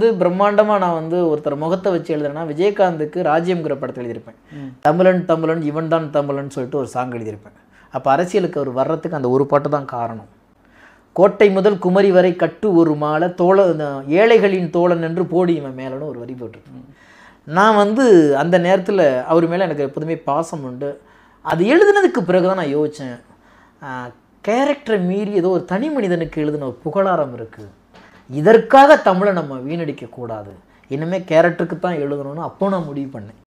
வந்து பிரம்மாண்டமாக நான் வந்து ஒருத்தர் முகத்தை வச்சு எழுதுறேன்னா விஜயகாந்துக்கு ராஜ்யம்ங்கிற படத்தை எழுதியிருப்பேன் தமிழன் தமிழன் இவன் தான் தமிழன் சொல்லிட்டு ஒரு சாங் எழுதியிருப்பேன் அப்போ அரசியலுக்கு அவர் வர்றதுக்கு அந்த ஒரு பாட்டு தான் காரணம் கோட்டை முதல் குமரி வரை கட்டு ஒரு மாலை தோழ ஏழைகளின் தோழன் என்று போடி இவன் மேலன்னு ஒரு வரி போட்டிருக்கேன் நான் வந்து அந்த நேரத்தில் அவர் மேலே எனக்கு எப்போதுமே பாசம் உண்டு அது எழுதுனதுக்கு பிறகு தான் நான் யோசித்தேன் கேரக்டரை மீறி ஏதோ ஒரு தனி மனிதனுக்கு எழுதின ஒரு புகழாரம் இருக்குது இதற்காக தமிழை நம்ம வீணடிக்கக்கூடாது இனிமேல் கேரக்டருக்கு தான் எழுதணும்னு அப்போ நான் முடிவு பண்ணேன்